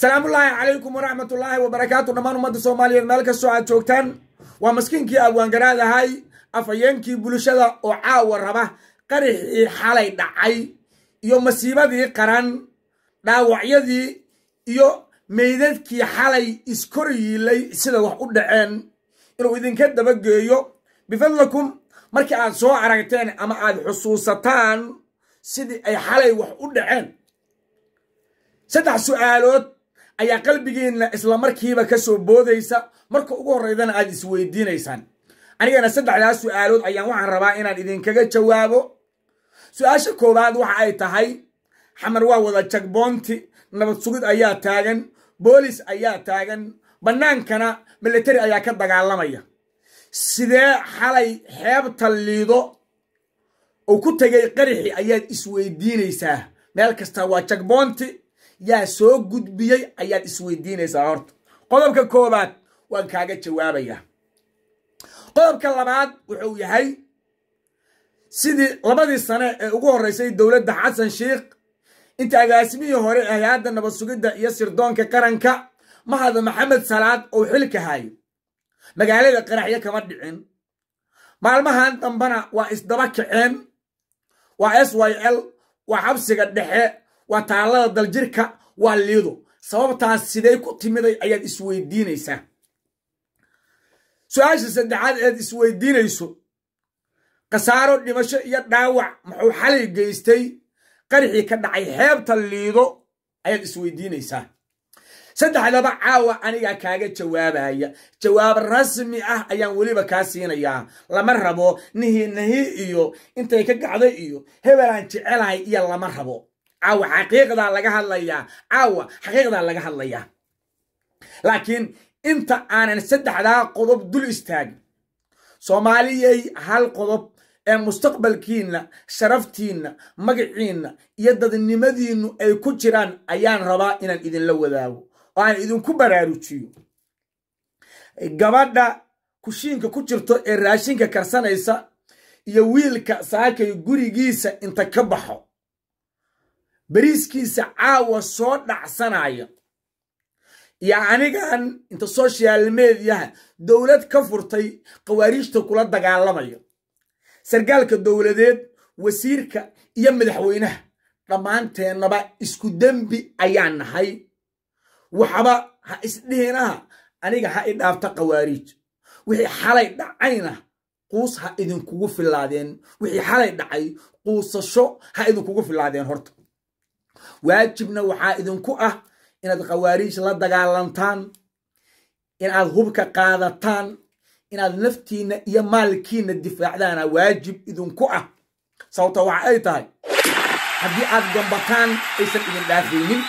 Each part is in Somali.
salaamu ullaahi calaykum waraxmatullaahi wabarakaatu dhammaan ummadda soomaaliyeed meel kastoo aad joogtaan waa maskiinkii abwaangaraad afhayeenkii bulshada oo caawa raba qarixii xalay dhacay iyo masiibadii qaran dhaawacyadii iyo meydadkii xalay iskor yiilay sida wax u dhaceen inuu idinka dabageeyo bifadlakum markii aad soo aragteen ama aad xusuusataan sidii ay xalay wax u dhaceen saddex su'aalood ayaa qalbigiinna islamarkiiba ka soo boodaysa marka ugu horreydana aad isweydiinaysaan anigana saddexdaas su'aalood ayaan waxaan rabaa inaan idinkaga jawaabo su-aasha koowaad waxa ay tahay xamar waa wada jagboonti nabad sugid ayaa taagan boolis ayaa taagan bannaankana militari ayaa ka dagaalamaya sidee xalay xeebta liido uu ku tegay qarixi ayaad isweydiinaysaa meel kastaa waa jagboonti yaa soo gudbiyey ayaad isweydiinaysaa horta qodobka koobaad waan kaaga jawaabayaa qodobka labaad wuxuu yahay sidii labadii sane ee ugu horreysay dowladda xasan sheikh inta agaasimihii hore ee hay-adda sugidda iyo sirdoonka qaranka mahada maxamed salaad uu xilka hayo magaalada qaraxyo kama dhicin maalmahan dambana waa isdaba kaceen waa s y l waa xabsiga dhexe waa taallada daljirka waa liidu sababtaas sidee ku timiday ayaad isweydiinaysaa su-aasha saddexaad eed isweydiinayso khasaaro dhimasho iyo dhaawac muxuu xalay geystay qarxii ka dhacay xeebta liido ayaad isweydiinaysaa saddexdaba caawa anigaa kaaga jawaabaya jawaab rasmi ah ayaan weliba kaa siinayaa lama rabo nihi nahi iyo intay ka gacday iyo hebelaan jecelahay iyo lama rabo caawa xaqiiqdaa laga hadlayaa caawa xaqiiqdaa laga hadlayaa laakiin inta aanan saddexdaa qodob dul istaagin soomaaliyay hal qodob ee mustaqbalkiinna sharaftiinna magaciinna iyo dadnimadiinnu ay ku jiraan ayaan rabaa inaan idinla wadaago oo aan idinku baraarujiyo gabadha kushiinka ku jirto ee raashinka karsanaysa iyo wiilka saakay gurigiisa inta ka baxo beriiskiisa caawa soo dhacsanaya iyo anigan inta social mediaha dowlad ka furtay khawaariijta kula dagaalamayo sargaalka dowladeed wasiirka iyo madaxweynaha dhammaanteennaba isku dembi ayaan nahay waxba ha isdhihinaha aniga ha i dhaafta khawaariij wixii xalay dhacayna quus ha idinkugu filaadeen wixii xalay dhacay quusasho ha idinkugu filaadeen horta waajibna waxaa idinku ah inaad khawaariij la dagaalantaan inaad hubka qaadataan inaad naftiinna iyo maalkiina difaacdaana waajib idinku ah sababto waxa ay tahay haddii aad gambataan aysan idin dhaafaynin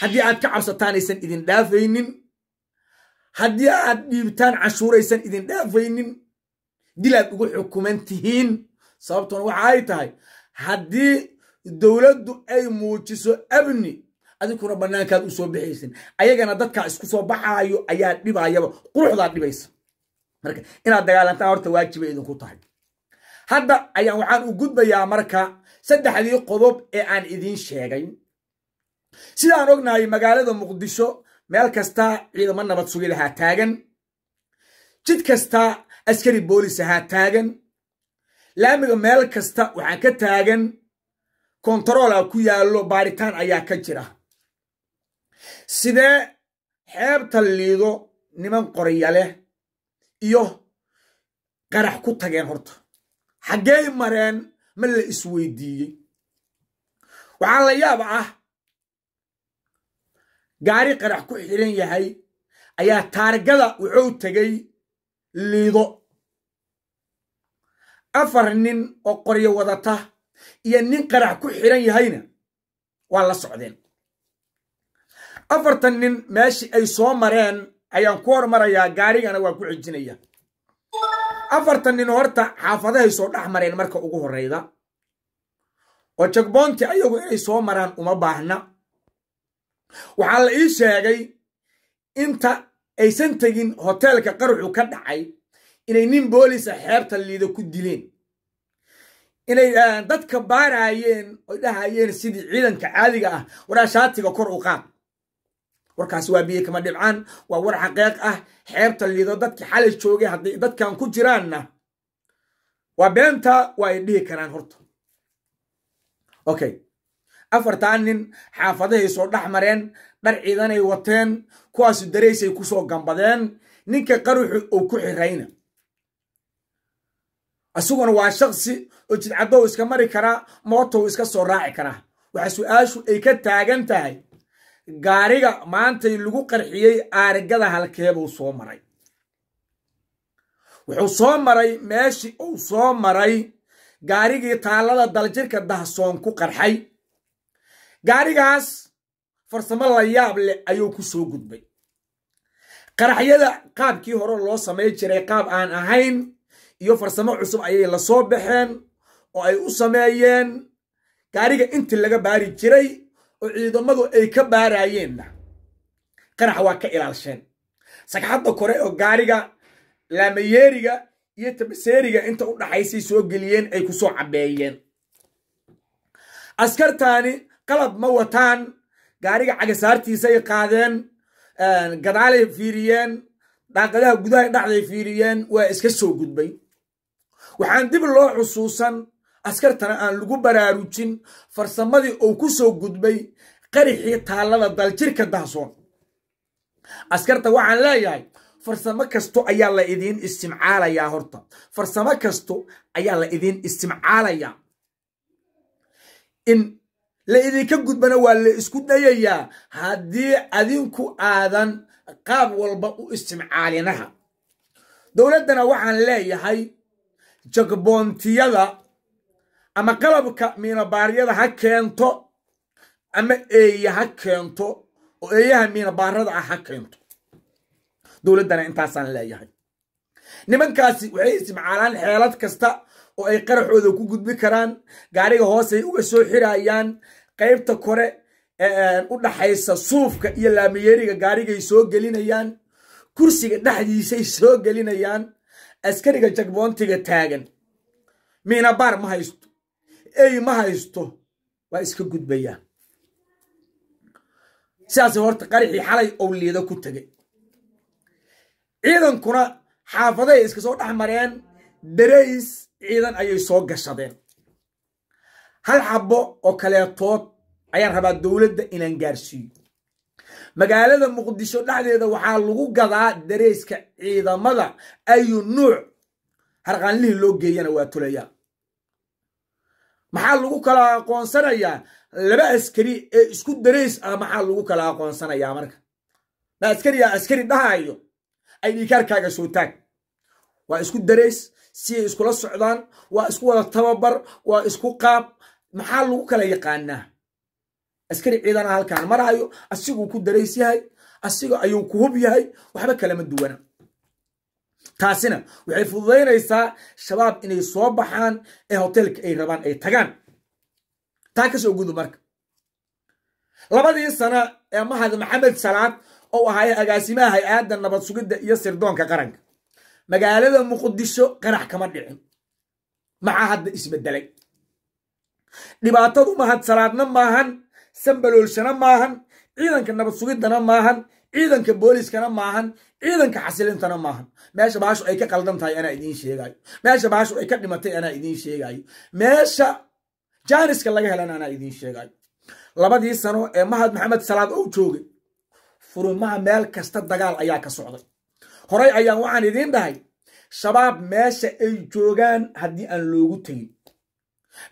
haddii aad ka cabsataan aysan idin dhaafaynin haddii aad dhiibtaan aysan idin dhaafaynin dilaad ugu xukuman tihiin sababtuna waxa ay tahay haddii dowladdu ay muujiso amni adinkuna bannaankaad u soo bixaysin ayagana dadkaa isku soo baxaayo ayaa dhibaayaba quruxdaad dhibaysa marka inaad dagaalantaan horta waajibay idinku tahay hadda ayaan waxaan u gudbayaa marka saddexdii qodob ee aan idiin sheegay sidaan ognahay magaalada muqdisho meel kasta ciidamo nabad sugid ahaa taagan jid kastaa askari boolis ahaa taagan laamiga meel kasta waxaa ka taagan kontaroolaa ku yaallo baaritaan ayaa ka jira sidee xeebta liido niman leh iyo qarax ku tageen horta xaggey mareen ma la isweydiiyey waxaa la yaab ah gaari qarax ku xiran yahay ayaa taargada wuxuu tegay liido afar nin oo qoryo wadata iyo nin qarax ku xiran yahayna waa la socdeen afartan nin meeshii ay soo mareen ayaan ku hormarayaa gaarigana waa ku xijinaya afartan nin horta xaafadahay soo dhex mareen marka ugu horreyda oo jagboonti ayagu inay soo maraan uma baahna waxaa la ii sheegay inta aysan tegin hoteelka qaruxu ka dhacay inay nin boolisa ah xeebta liida ku dileen inay ah, dadka baaraayeen oy dhahayeen sidii ciidanka caadiga ah waraa shaatiga kor u qaad warkaas waa biyo kama dhibcaan waa war xaqiiq ah xeebta liido dadka xalay joogay hadday dadkan ku jiraanna waa beenta waa ay dhihi karaan horta okay afartaa nin xaafadahay soo dhex mareen dhar ciidanay wateen kuwaasu dareysay ku soo gambadeen ninka qaruxu uu ku xirayna isaguna waa shaksi oo jidcaddow iska mari karaa mootow iska soo raaci karaa waxa su-aashu ay ka taagan tahay gaariga maantay lagu qarxiyey aarigada halkeebuu soo maray wuxuu soo maray meeshii uu soo maray gaarigii taallada daljirka dahsoon ku qarxay gaarigaas farsamo la yaab leh ayuu ku soo gudbay qaraxyada qaabkii hore loo samay jiray qaab aan ahayn iyo farsamo cusub ayay la soo baxeen oo ay u sameeyeen gaariga intii laga baari jiray oo ciidamadu ay ka baaraayeenna qaraxa waa ka ilaalsheen sagxadda kore oo gaariga laamayeeriga iyo tabaseeriga inta u dhaxaysay soo geliyeen ay ku soo cabbeeyeen askartaani qalab ma wataan gaariga cagasaartiisay qaadeen eh, gadaalay fiiriyeen daaqadaha gudaha dhacday fiiriyeen waa iska soo gudbay waxaan dib loo xusuusan askartana aan lagu baraarujin farsamadii uu ku soo gudbay qarixii taallada daljirka dahsoon askarta waxaan leeyahay farsamo kasto ayaa la idiin istimcaalayaa horta farsamo kasto ayaa la idiin istimcaalayaa in la idinka gudbana waa la isku dayayaa haddii adinku aadan qaab walba u istimcaalinaha dowladdana waxaan leeyahay jagboontiyada ama qalabka miinabaaryada ha keento ama eeye ha keento oo eeyaha miinabaarada ah ha keento dowladdana intaasaan leeyahay nimankaasi waxay isticmaalaan xeelad kasta oo ay qaraxooda ku gudbi karaan gaariga hoosay uga soo xirayaan qaybta kore u dhaxaysa suufka iyo laamiyeeriga gaarigay soo gelinayaan kursiga dhexdiisay soo gelinayaan askariga jagboontiga taagan miinabaar ma haysto ey ma haysto waa iska gudbayaan sidaas horta qarixii xalay ou liido ku tegay ciidankuna xaafaday iska soo dhex mareen darays ciidan ayay soo gashadeen hal xabbo oo kaleetood ayaan rabaa dowladda inaan gaarsiiyo magaalada muqdisho dhexdeeda waxaa lagu gadaa dareyska ciidamada ayu nuuc harqaanlihii loo geeyana waa tulaya maxaa lagu kala aqoonsanayaa laba askari ee isku dareys ah maxaa lagu kala aqoonsanayaa marka ma askariyaa askari dhahaayo ay dhiikaarkaaga soo taag waa isku dareys siay iskula socdaan waa isku wada tababar waa isku qaab maxaa lagu kala yaqaanaa askari ciidana halkaan maraayo asiguu ku darays yahay asiga ayuu ku hub yahay waxba kalama duwana taasina waxay fududaynaysaa shabaab inay soo baxaan ee hotelka ay rabaan ay tagaan taa kasoo soo gudu marka labadii sana ee mahad maxamed salaad oo ahaaye agaasimaha hay-aadda nabad sugidda iyo sirdoonka qaranka magaalada muqdisho qarax kama dhicin maxaa hadda isbedelay dhibaatadu mahad salaadna maahan sambaloolshana maahan ciidanka nabadsugidana maahan ciidanka booliskana maahan ciidanka xasilintana maahan meesha bahashu ay ka qaldan tahay anaa idiin sheegaayo meesha bahashu ay ka dhimatay anaa idiin sheegaayo meesha jaaniska laga helana anaa idiin sheegaayo labadii sano ee mahad maxamed salaad uu joogay furumaha meel kasta dagaal ayaa ka socday horay ayaan waxaan idiin dhahay shabaab meesha ay joogaan haddii aan loogu tegin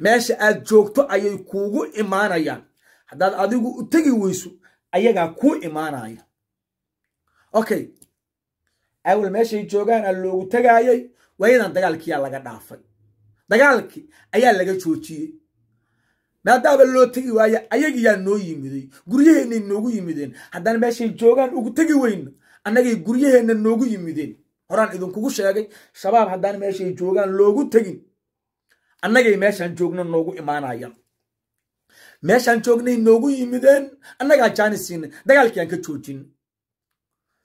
meesha aad joogto ayay kuugu imaanayaan haddaad adigu u tegi weyso ayagaa kuu imaanaya okay awel meeshay joogaana loogu tagaayay waayadan dagaalkiyaa laga dhaafay dagaalkii ayaa laga joojiyey maadaaba loo tegi waaye ayagiyaa noo yimiday guryaheennay noogu yimideen haddaan meeshay joogaan ugu tegi weyno annagay guryaheenna noogu yimideen horaan idinkugu sheegay shabaab haddaan meeshay joogaan loogu tegin annagay meeshaan joogno noogu imaanayaan meeshaan joognay noogu yimideen annagaa jaani siinay aan ka joojin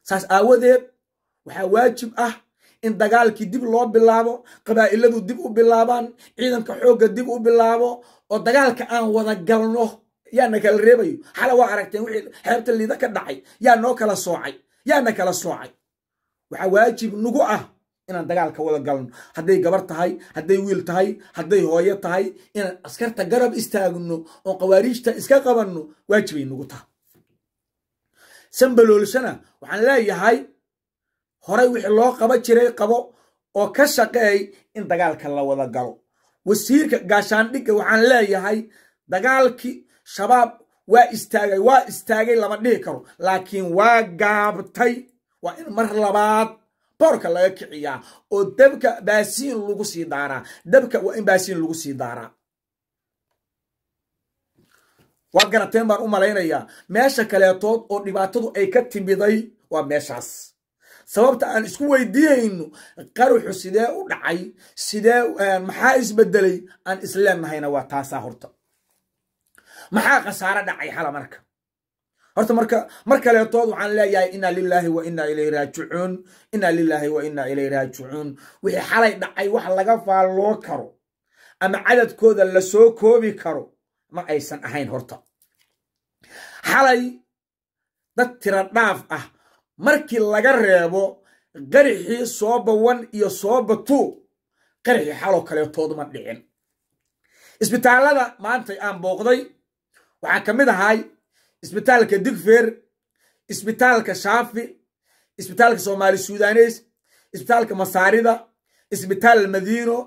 saas aawadeed waxaa waajib ah in dagaalkii dib loo bilaabo qabaa'iladu dib u bilaabaan ciidanka xoogga dib u bilaabo oo dagaalka aan wada galno yaana kala reebayo xala waa aragteen wixii xeebta liida ka dhacay yaa noo kala soocay yaana kala soocay waxaa waajib nugu ah inaan dagaalka wada galno hadday gabar tahay hadday wiil tahay hadday hooyo tahay inaan askarta garab istaagno oo khawaariijta iska qabanno waajibay nagu taha sambaloolsana waxaan leeyahay horay wixii loo qaba jiray qabo oo ka shaqeey in dagaalka la wada galo wasiirka gaashaandhigga waxaan leeyahay dagaalkii shabaab waa istaagay waa istaagay lama dhihi karo laakiin waa gaabtay waa in mar labaad boorka laga kiciyaa oo dabka baasiin lagu sii daaraa dabka waa in baasiin lagu sii daaraa waa garateen baan u malaynayaa meesha kaleetood oo dhibaatadu ay ka timiday waa meeshaas sababta aan isku weydiiyeyno qaruxu sidee u dhacay sidee maxaa isbedelay aan isleenahayna waa taasaa horta maxaa khasaaro dhacay xala marka horta marka mar kaleetood waxaan leeyahay inaa lilaahi wa inaa ilay raajicuun inaa lilaahi wa inaa ilay raajicuun wixii xalay dhacay wax laga faalloo karo ama cadadkooda la soo koobi karo ma aysan ahayn horta xalay dad tira dhaaf ah markii laga reebo qarixii sooba wan iyo sooba tu qarixii xaloo kaleetood ma dhicin isbitaalada maantay aan booqday waxaa ka mid ahay isbitaalka digfeer isbitaalka shaafi isbitaalka soomaali sudaneys isbitaalka masaarida isbitaal madiino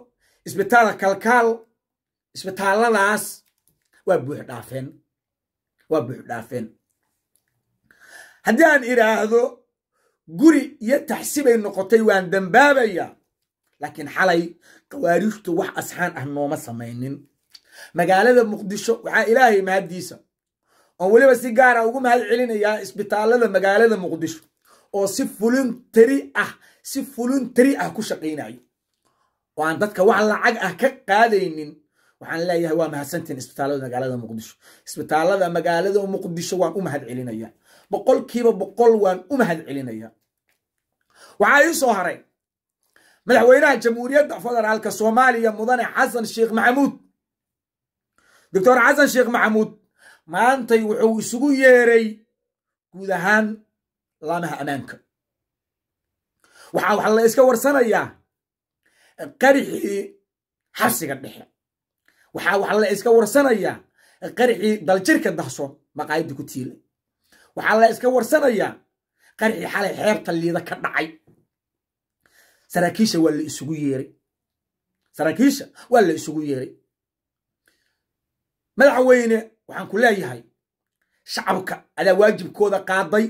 isbitaal kalkaal isbitaalladaas waa buuxdhaafeen waa buuxdhaafeen haddii aan idhaahdo guri iyo taxsibay noqotay waan dambaabayaa laakiin xalay khawaariijtu wax asxaan ah nooma samaynin magaalada muqdisho waxaa ilaahay mahaddiisa oon weliba si gaara ah ugu mahad celinayaa isbitaalada magaalada muqdisho oo si voluntary ah si voluntary ah ku shaqaynayo oo aan dadka wax lacag ah ka qaadaynin waxaan leeyahay waa mahadsantiin isbitaalada magaalada muqdisho isbitaalada magaalada muqdisho waan u mahad celinaya boqolkiiba boqol waan u mahad celinayaa waxaa ii soo haray madaxweynaha jamhuuriyadda federaalka soomaaliya mudane xasan sheekh maxamuud doctor xasan sheekh maxamuud maantay wuxuu isugu yeeray guud ahaan laamaha ammaanka waxaa waxa la iska warsanayaa qarixii xabsiga dhexe waxaa waxa la iska warsanayaa qarixii daljirka dahsoon maqaayadda ku tiilay waxaa la iska warsanayaa qarxii xalay xeebta liida ka dhacay saraakiisha waa la isugu yeeray saraakiisha waa la isugu yeeray madaxweyne waxaan ku leeyahay shacabka adaa waajibkooda qaaday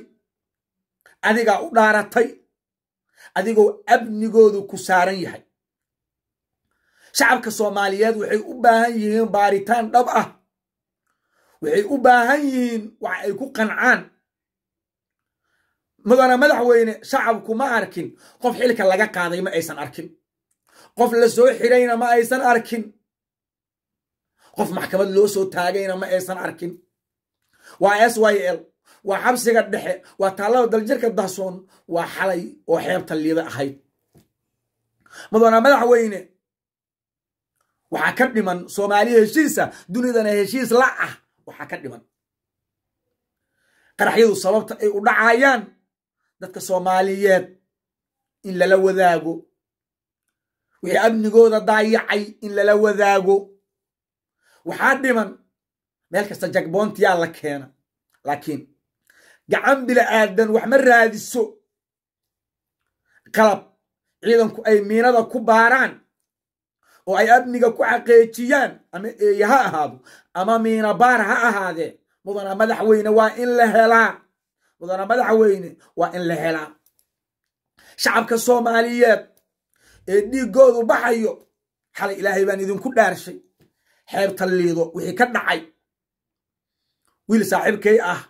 adigaa u dhaaratay adigoo abnigoodu ku saaran yahay shacabka soomaaliyeed waxay u baahan yihiin baaritaan dhab ah waxay u baahan yihiin wax ay ku qancaan mudana madaxweyne shacabku ma arkin qof xilka laga qaaday ma aysan arkin qof la soo xidhayna ma aysan arkin qof maxkamad loo soo taagayna ma aysan arkin waa s y l waa xabsiga dhexe waa taallada daljirka dahsoon waa xalay oo xeebta liida ahayd madaxweyne madaxweyne waxaa ka dhiman soomaaliya heshiisa dunidana heshiis la ah waxaa ka dhiman qaraxyadu sababta ay u dhacayaan dadka soomaaliyeed in lala wadaago wixii amnigooda daayacay in lala wadaago waxaa dhiman meel kasta jagboontiyaa la keena laakiin gacan bila aadan wax ma raadiso qalab ciidanku ay miinada ku baaraan oo ay amniga ku xaqiijiyaan ama eeye ha ahaado ama miina baar ha ahaadee mudana madaxweyne waa in la helaa mudana madaxweyne waa in la helaa shacabka soomaaliyeed ee dhiiggoodu baxayo xalay ilaahay baan idinku dhaarshay xeebta liido wixii ka dhacay wiil saaxiibkay ah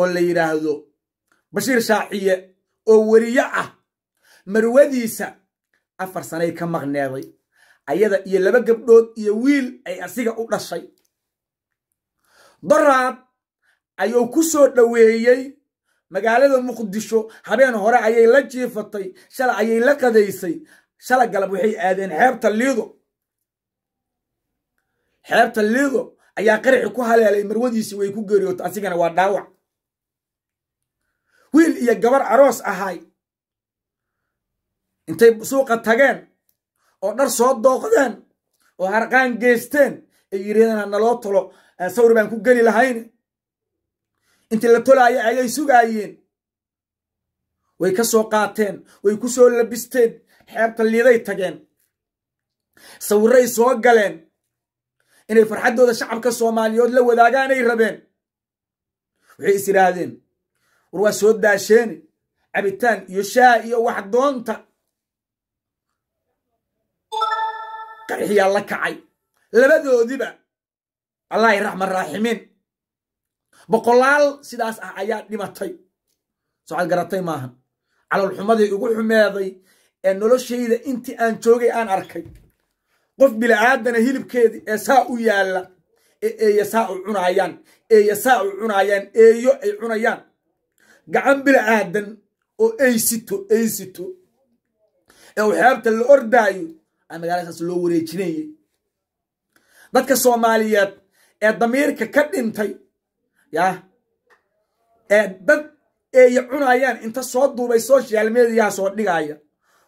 oo la yidhaahdo bashiir shaaciye oo weriyo ah marwadiisa afar sanay ka maqneeday ayada iyo laba gabdhood iyo wiil ay asiga u dhashay doraad ayuu ku soo dhoweeyey magaalada muqdisho habeen hore ayay la jiifatay shala ayay la qadaysay shala galab waxay aadeen xeebta liido xeebta lido ayaa qaraxi ku haleelay marwadiisi way ku geeriyoota asigana waa dhaawac wiil iyo gabar aroos ahay intay suuqa tageen oo dhar soo dooqdeen oo harqaan geysteen ay yirahdeena naloo tolo sawir baan ku geli lahayn intii la tolaayo ayay sugaayeen way ka soo qaateen way ku soo labisteen xeebta liiday tageen sawiray soo galeen inay farxaddooda shacabka soomaaliyeed la wadaagaan ay rabeen waxay is idhaahdeen war waa soo daasheeni cabitaan iyo shaa iyo wax doonta qaraxyaa la kacay labadoodiba allaahi raxman raaximiin boqolaal sidaas ah ayaa dhimatay socad garatay maahan calolxumadii ugu xumeeday ee noloshayda intii aan joogay aan arkay qof bila'aadana hilibkeedii ee saa u yaalla ee eeyasaa u cunayaan saa u cunayaan eeyo ay cunayaan gacan bila'aadan oo eysito eysito ee waxyaabta la ordaayo aa magaaladaas loo wareejinayay dadka soomaaliyeed ee damiirka ka dhintay yah ee dad eeye cunayaan inta soo duubay social mediyaha soo dhigaya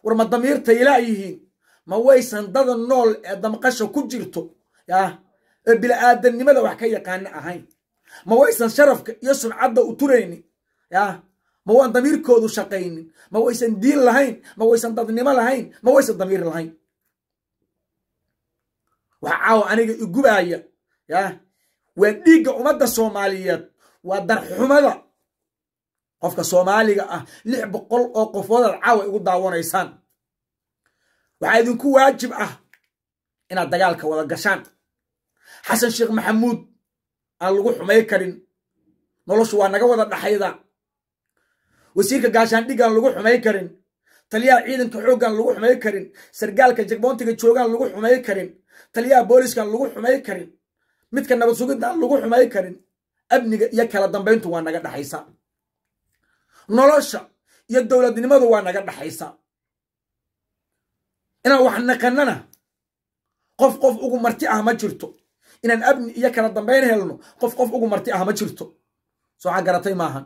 war ma damiirtay ilaa yihiin ma waysan dada nool ee damqasha ku jirto ya ee bila'aadanimada wax ka yaqaana ahayn ma waysan sharafka iyo suncadda u turaynin ya ma waan damiirkoodu shaqaynin ma waysan diin lahayn ma waysan dadnimo lahayn ma waysan damiir lahayn waxa caawa aniga igubaaya ya waa dhiigga ummadda soomaaliyeed waa darxumada qofka soomaaliga ah lix boqol oo qofoodaad aad caawa igu daawanaysaan waxaa idinku waajib ah inaad dagaalka wada gashaan xasan sheekh maxamuud aan lagu xumay karin noloshu waa naga wada dhaxayda wasiirka gaashaandhigaan lagu xumay karin taliyaha ciidanka xooggaan lagu xumay karin sargaalka jagboontiga joogaan lagu xumay karin taliyaha booliskaan lagu xumay karin midka nabad sugidaan lagu xumay karin amniga iyo kala dambayntu waa naga dhaxaysa nolosha iyo dowladnimadu waa naga dhaxaysa inaan wax naqanana qof qof ugu marti ah ma jirto inaan abni iyo kala dambayn helno qof qof ugu marti ah ma jirto sooca garatay maahan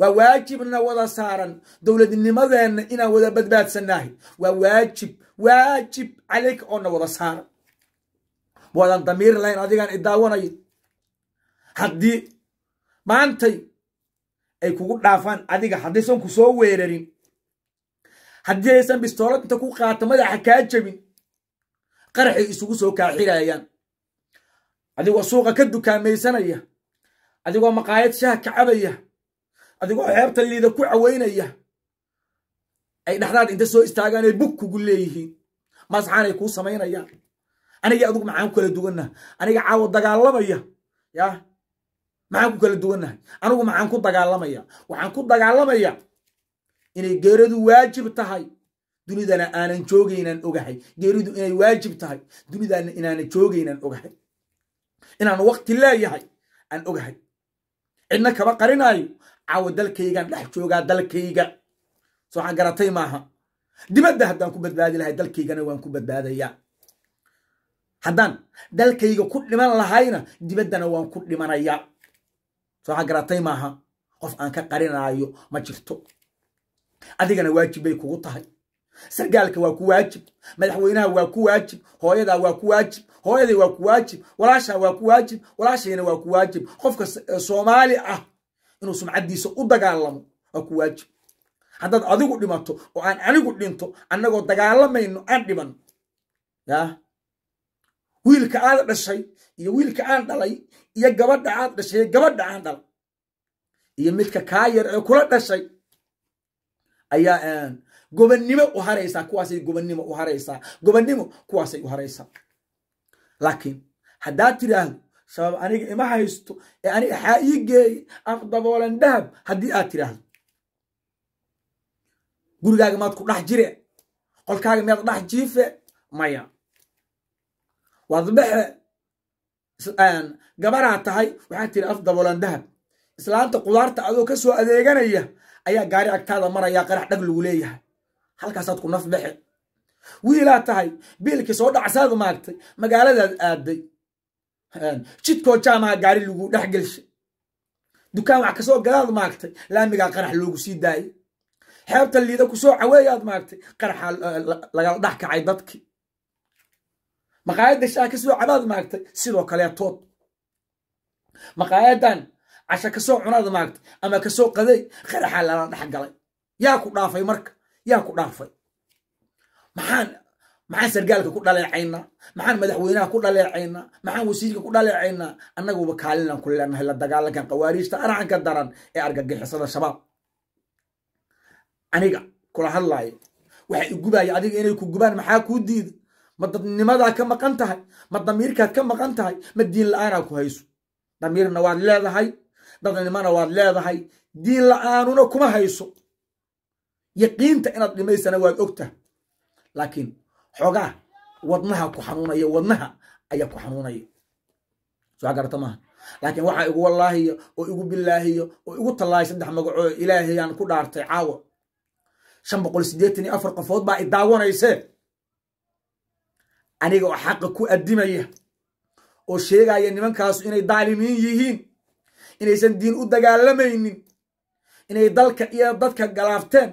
waa waajibna wada saaran dowladnimadeenna inaan wada badbaadsannahay waa waajib waajib caleyka oona wada saaran waadaan damiir lahayn adigaan idaawanayo haddii maantay ay kugu dhaafaan adiga haddaysan ku soo weerarin haddii aysan bistoolad inta ku qaata madaxa kaa jebin qaraxay isugu soo kaaxirayaan adigoo suuqa ka dukaamaysanaya adigoo maqaayad shaha kacabaya adigoo xeebta liida ku caweynaya ay dhexdaad inta soo istaagaan ay bug kugu leeyihiin masxaanay kuu samaynayaan aniga adugu maxaan kala duwannahay aniga caawo dagaalamaya yaa maxaan ku kala duwannahay anigu maxaan ku dagaalamaya waxaan ku dagaalamaya inay geeridu waajib tahay dunidana aanan joogaynan ogahay geeridu inay waajib tahay dunidana inaana joogaynan ogahay inaan waqti leeyahay aan ogahay cidna kama qarinaayo caawo dalkaygaan dhex joogaa dalkayga soo waxaan garatay maaha dibadda haddaan ku badbaadi lahay dalkaygana waan ku badbaadayaa haddaan dalkayga ku dhiman lahayna dibaddana waan ku dhimanayaa soo garatay maaha qof aan ka qarinaayo ma jirto adigana waajib bay kugu tahay sargaalka waa ku waajib madaxweynaha waa ku waajib hooyadaa waa ku waajib hooyada waa ku waajib walaasha waa ku waajib walaashayna waa ku waajib qofka eh, soomaali ah inuu sumcaddiisa u dagaalamo waa ku waajib haddaad adigu dhimato oo aan anigu dhinto annagoo dagaalamayno aan dhiman ya wiilka aad dhashay iyo wiilka aan dhalay iyo gabadha aad dhashay iyo gabadha aan dhalay iyo midka kaa yar ee kula dhashay ayaa eh, gobanimo u haraysaa kuwaasay gobannimo u haraysaa gobannimo kuwaasay u haraysaa laakiin haddaad tidhaahdo shabaab aniga ima haysto ee aniga xaa ii geeyey afdaboolan dhahab haddii aad tidhaahdo gurigaaga maad ku dhex jire qolkaaga miyaad dhex jiife maya waad bexe eh, gabaraa tahay waxaad tiri daboolan dahab islaanta qudaarta adoo ka soo adeeganaya ayaa gaari agtaada maraya qarax dhag lagu leeyahay halkaasaad ku naf bexe wiilaa tahay biilkii soo dhacsaad maagtay magaaladaad aaday jidkoo jaamaha gaari lagu dhex gelshay dukaan wax kasoo gadaad maagtay laamigaa qarax loogu sii daayay xeebta liida kusoo caweeyaad maagtay qaraxa eh, lagala dhex kacay dadkii maqaayadda shaah kasoo cabaad maagtay sidoo kaleetood maqaayadan casha kasoo cunaada maagta ama kasoo qaday qaraxaa lala dhex galay yaa ku dhaafay marka yaa ku dhaafay maxaan maxaan sargaalka ku dhaleecaynaa maxaan madaxweynaha ku dhaleecaynaa maxaan wasiirka ku dhaleecaynaa annaguba kaalinan ku leenahay la dagaalankan khawaariijta anacan ka daran ee argagixisada shabaab aniga kula hadlaaya waxaa igubaya adiga inay ku gubaan maxaa kuu diida ma dadnimadaa ka maqan tahay ma damiirkaad ka maqan tahay ma diin la-aanaa ku hayso damiirna waad leedahay dadnimana waad leedahay diin la-aanuna kuma hayso yaqiinta inaad dhimaysana waad ogtaha laakiin xogaa wadnaha ku xanuunaya wadnaha ayaa ku xanuunaya soo garata maaha laakiin waxaa igu wallaahiyo oo igu bilaahiyo oo igu tallaayay saddex magacoo ilaahayaan ku dhaartay caawa shan boqol siddeetan iyo afar qofood baa i daawanaysee aniga oo xaqa ku addimaya oo sheegaya nimankaas inay daalimiin yihiin inaysan diin u dagaalamaynin inay dalka iyo dadka galaafteen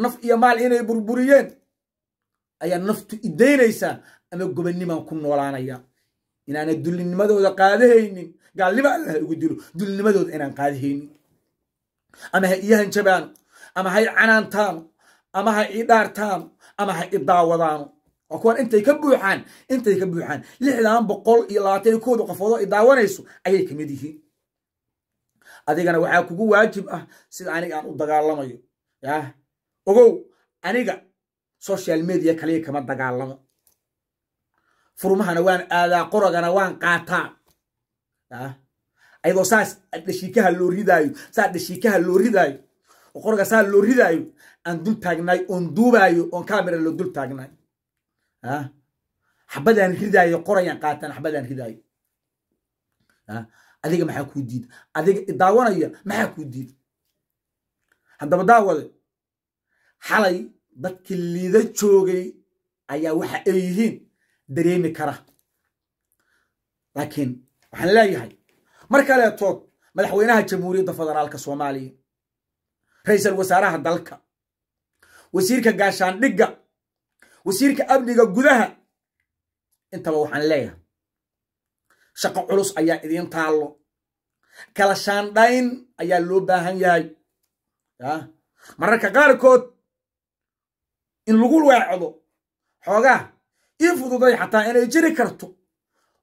naf iyo maal inay burburiyeen ayaa naftu idaynaysaa ama gobannimaan ku noolaanaya inaana dulinimadooda qaadahaynin gaalnima allah ugu dilo dulnimadooda inaan qaadahaynin ama ha ii hanjabaano ama hay canaantaano ama ha idhaartaano ama ha i daawadaano waa kuwan intay ka buuxaan intay ka buuxaan lixdan boqol iyo labaatan kooda qofoodoo i ayay ka mid yihiin adigana waxaa kugu waajib ah sida aniga aan u dagaalamayo yah ogow aniga social media kaliya kama dagaalamo furmahana waan aadaa qoragana waan qaataa yah ayadoo saas dhashiikaha loo ridaayo saas dhashiikaha loo ridaayo oo qoraga saa loo ridaayo aan dul taagnaay oon duubaayo oon kamera loo dul taagnaay xabadaan ridaayo qorayaan qaataan xabadaan ridaayo adiga maxaa kuu diid adiga daawanaya maxaa kuu diid haddaba daawade xalay dadki lida joogay ayaa waxa ay yihiin dareemi kara laakiin waxaan leeyahay mar kaleetood madaxweynaha jamhuuriyadda federaalka soomaaliya ra-iisal wasaaraha dalka wasiirka gaashaandhigga wasiirka amniga gudaha intaba waxaan leeyahay shaqo culus ayaa idiin taallo kala shaandhayn ayaa loo baahan yahay mararka qaarkood in lagu weecdo xoogaa ii fududay xataa inay jiri karto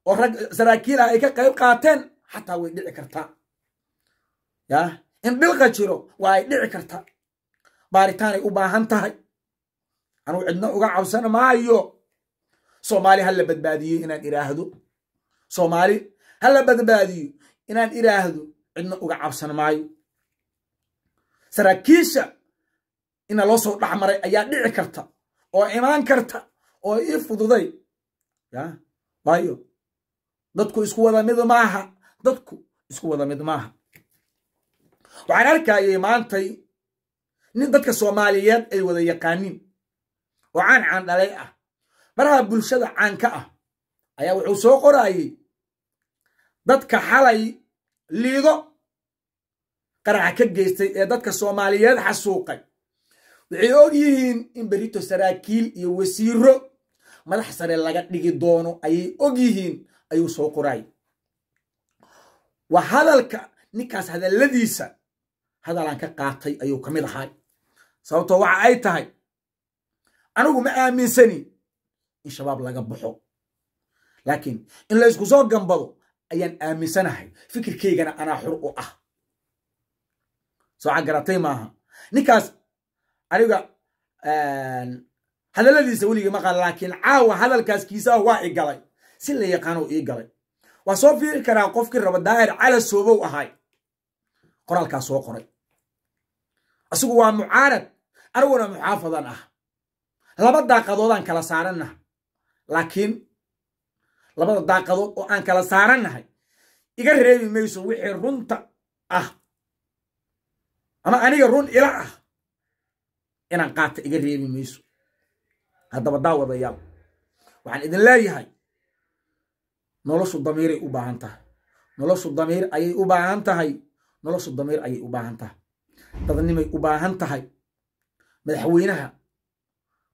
oo rag saraakiil ah ay ka qayb qaateen xataa way dhici kartaa ya in dhilqa jiro waa ay dhici kartaa baaritaanay u baahan tahay anuu cidno uga cabsan maayo soomaali ha la badbaadiyey inaan idhaahdo soomaali hala badbaadiyo inaan idhaahdo cidna uga cabsan maayo saraakiisha ina loo soo dhex maray ayaa dhici karta oo imaan karta oo ii fududay ya waayo dadku isku wada mid maaha dadku isku wada mid maaha waxaan arkayay maantay nin dadka soomaaliyeed ay wada yaqaaniin oo caan caan dhalay ah baraha bulshada caan ka ah ayaa wuxuu soo qoraayey dadka xalay liido qaraxa ka geystay ee dadka soomaaliyeed xasuuqay waxay og yihiin in berito saraakiil iyo wasiiro madax sare laga dhigi doono ayay og yihiin ayuu soo qoraayey waa hadalka ninkaas hadalladiisa hadalaan ka qaatay ayuu ka mid ahaay sababtoo waxa ay tahay anigu ma aaminsani in shabaab laga baxo laakiin in laysku soo gambado ayaan aaminsanahay fikirkaygana anaa xur u ah sooca garatay maaha ninkaas aniga hadalladiisa weligii maqal laakiin caawa hadalkaas kiisaha waa i galay si la yaqaano ii galay waa soo fiiri karaa qofkii raba daahir cala soobow ahay qoraalkaas soo qoray isagu waa mucaarad aniguna muxaafadan ah laba daaqadoodaan kala saarannah laakiin labada daaqadood oo aan kala saarannahay iga reebi mayso wixii runta ah ama aniga run ila ah inaan qaata iga reebi mayso haddaba daawadayaal waxaan idin leeyahay noloshu damiiray u baahan tahay noloshu damiir ayay u baahan tahay noloshu damiir ayay u baahan tahay dadnimay u baahan tahay madaxweynaha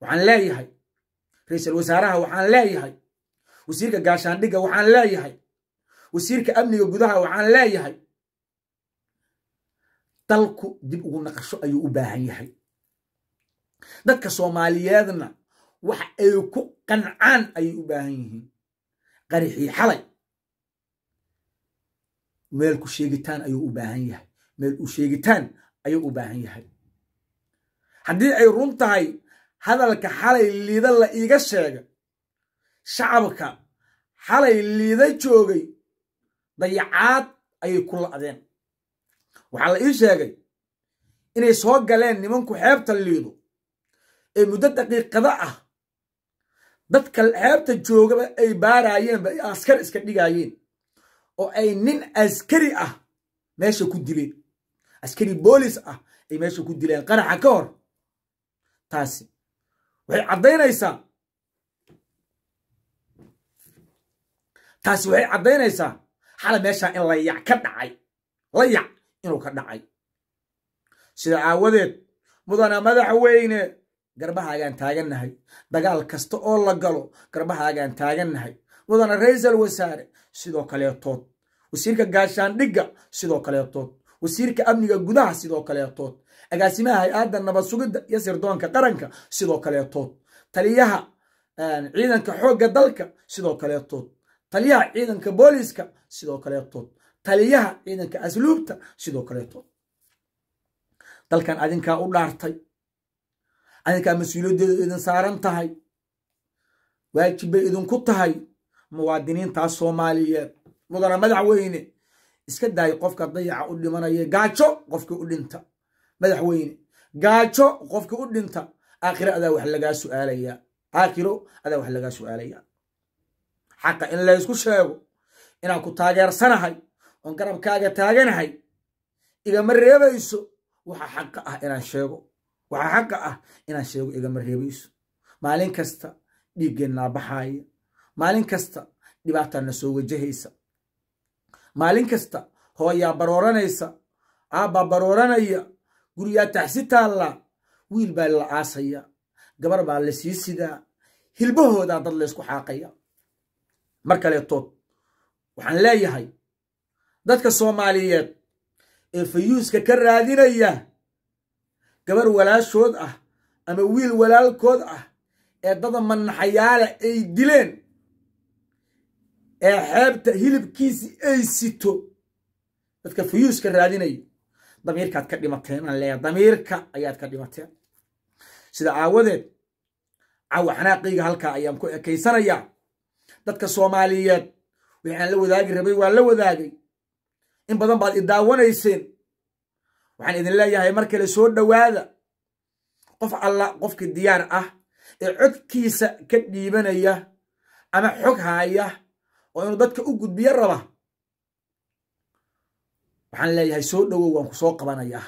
waxaan leeyahay ra-iisul wasaaraha waxaan leeyahay wasiirka gaashaandhigga waxaan leeyahay wasiirka amniga gudaha waxaan leeyahay dalku dib ugu naqasho ayuu u baahan yahay dadka soomaaliyeedna wax ay ku qancaan ayay u baahan yihiin qarixii xalay meel ku sheegitaan ayuu u baahan yahay meel u sheegitaan ayuu u baahan yahay haddii ay run tahay hadalka xalay liida la iiga sheega shacabka xalay liida joogay dayacaad ayay ku la'deen waxaa la ii sheegay inay soo galeen nimanku xeebta liido ee muddo daqiiqada ah dadka xeebta joogaba ay baaraayeenba ay askar iska dhigaayeen oo ay nin askari ah meesha ku dileen askari boolis ah ay meesha ku dileen qaraxa ka hor taasi waxay caddaynaysaa taasi waxay caddaynaysaa xalay meeshaa in layac ka dhacay layac inuu ka dhacay sida aawadeed mudana madaxweyne garbahaagaan taagannahay dagaal kasta oo la galo garbahaagaan taagannahay mudana raysal wasaare sidoo kaleetood wasiirka gaashaandhigga sidoo kaleetood wasiirka amniga gudaha sidoo kaleetood agaasimaha hay-adda nabadsugidda iyo sirdoonka qaranka sidoo kaleetood taliyaha ciidanka xoogga dalka sidoo kaleetood taliyaha ciidanka booliiska sidoo kaleetood taliyaha ciidanka asluubta sidoo kaleetood dalkan adinkaa u dhaartay adinkaa mas-uuliyaddeedu idin saaran tahay waajib bay idinku tahay muwaadiniintaa soomaaliyeed mudana madaxweyne iska daaya qofka dayaca u dhimanaya gaajo qofkii u dhinta madaxweyne gaajo qofkii u dhinta aakhiro adaa wax lagaa su'aalayaa aakhiro adaa wax lagaa su'aalayaa xaqa in laysku sheego inaan ku taageersanahay oon garabkaaga taaganahay igama reebayso waxa xaqa ah inaan sheego waxa xaqa ah inaan sheego igama reebayso maalin kasta dhiiggeennaa baxaaya maalin kasta dhibaataan soo wajahaysa maalin kasta hooyaa barooranaysa aabbaa barooranaya guryaa taxsi taallaa wiil baa la aasaya gabar baa la sii sidaa hilbahoodaa dad laysku xaaqaya mar kaleetood waxaan leeyahay dadka soomaaliyeed ee fayuuska ka raadinaya gabar walaashood ah ama wiil walaalkood ah ee dada manaxayaale ay dileen ee xeebta hilibkiisi ay sito dadka fayuuska raadinaya damiirkaad ka dhimateenaan leeya damiirka ayaad ka dhimateen sida aawadeed cawa xanaaqayga halkaa ayaan ku ekaysanayaa dadka soomaaliyeed waxaan la wadaagi rabay waan la wadaagay in badan baad idaawanayseen waxaan idin leeyahay mar kale soo dhowaada qof alla qofkii diyaar ah ee codkiisa ka dhiibanaya ama xog haaya oo inuu dadka u gudbiyo raba waxaan leeyahay soo dhowow waan ku soo qabanayaa